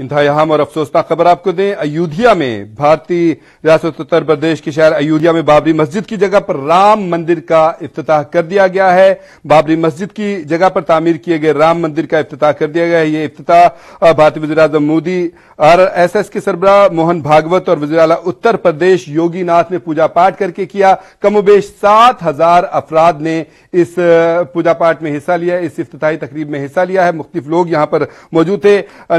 इंतहा और अफसोसनाक खबर आपको दें अयोध्या में भारतीय रियासत उत्तर प्रदेश के शहर अयोध्या में बाबरी मस्जिद की जगह पर राम मंदिर का अफ्ताह कर दिया गया है बाबरी मस्जिद की जगह पर तामीर किए गए राम मंदिर का अफ्ताह कर दिया गया है ये अफ्ताह भारतीय वजी अजम मोदी आर एस एस के सरबराह मोहन भागवत और वजी अला उत्तर प्रदेश योगी नाथ ने पूजा पाठ करके किया कमोबेश सात हजार अफराद ने इस पूजा पाठ में हिस्सा लिया इस अफ्ताही तकरीब में हिस्सा लिया है मुख्तफ लोग यहां पर मौजूद थे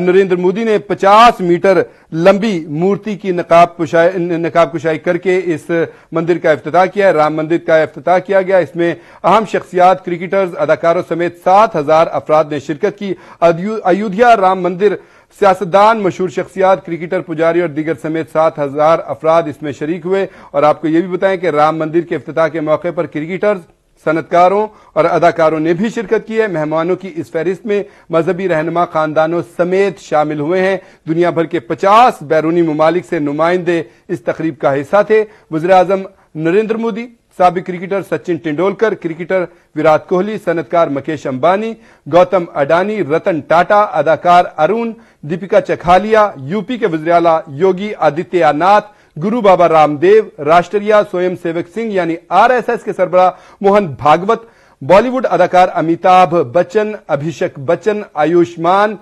नरेंद्र मोदी नबी ने 50 मीटर लंबी मूर्ति की नकाब कुशाई नकाब कुशाई करके इस मंदिर का अफ्त किया राम मंदिर का अफ्त किया गया इसमें अहम शख्सियात क्रिकेटर्स अदाकारों समेत सात हजार अफराद ने शिरकत की अयोध्या राम मंदिर सियासतदान मशहूर शख्सियात क्रिकेटर पुजारी और दीगर समेत सात हजार अफराद इसमें शरीक हुए और आपको यह भी बताएं कि राम मंदिर के अफ्ताह के मौके पर क्रिकेटर्स सनतकारों और अदाकारों ने भी शिरकत की है मेहमानों की इस फहरिस्त में मजहबी रहनमा खानदानों समेत शामिल हुए हैं दुनिया भर के पचास बैरूनी ममालिक से नुमाइंदे इस तकरीब का हिस्सा थे वजर अजम नरेंद्र मोदी सबक क्रिकेटर सचिन तेंडुलकर क्रिकेटर विराट कोहली सनतकार मुकेश अंबानी गौतम अडानी रतन टाटा अदाकार अरुण दीपिका चखालिया यूपी के वजरियाला योगी आदित्यनाथ गुरु बाबा रामदेव राष्ट्रीय स्वयं सेवक सिंह यानी आरएसएस के सरबरा मोहन भागवत बॉलीवुड अदाकार अमिताभ बच्चन अभिषेक बच्चन आयुष्मान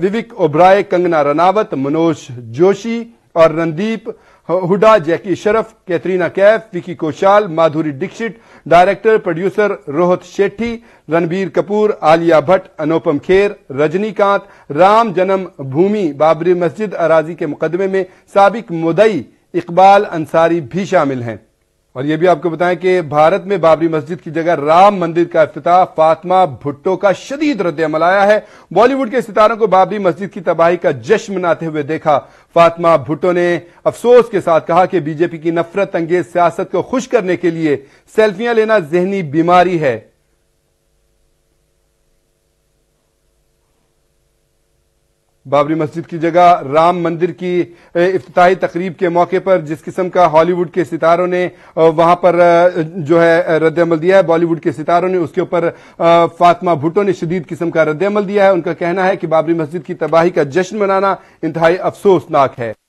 विवेक ओब्राय कंगना रनावत मनोज जोशी और Randeep Hooda Jackie Shroff Katrina Kaif Vicky Kaushal Madhuri Dixit director producer Rohit Shetty Ranbir Kapoor Alia Bhatt Anupam Kher Rajinikanth Ram Janmabhoomi Babri मस्जिद अराजी के मुकदमे में सबक मुदई इकबाल अंसारी भी शामिल हैं और यह भी आपको बताएं कि भारत में बाबरी मस्जिद की जगह राम मंदिर का अफ्ताह फातिमा भुट्टो का शदीद अमल आया है बॉलीवुड के सितारों को बाबरी मस्जिद की तबाही का जश्न मनाते हुए देखा फातिमा भुट्टो ने अफसोस के साथ कहा कि बीजेपी की नफरत अंगेज सियासत को खुश करने के लिए सेल्फियां लेना जहनी बीमारी है बाबरी मस्जिद की जगह राम मंदिर की इफ्ताही तकरीब के मौके पर जिस किस्म का हॉलीवुड के सितारों ने वहां पर जो है रद्दमल दिया है बॉलीवुड के सितारों ने उसके ऊपर फातमा भुट्टो ने शदीद किस्म का रद्दमल दिया है उनका कहना है कि बाबरी मस्जिद की तबाही का जश्न मनाना इंतहाई अफसोसनाक है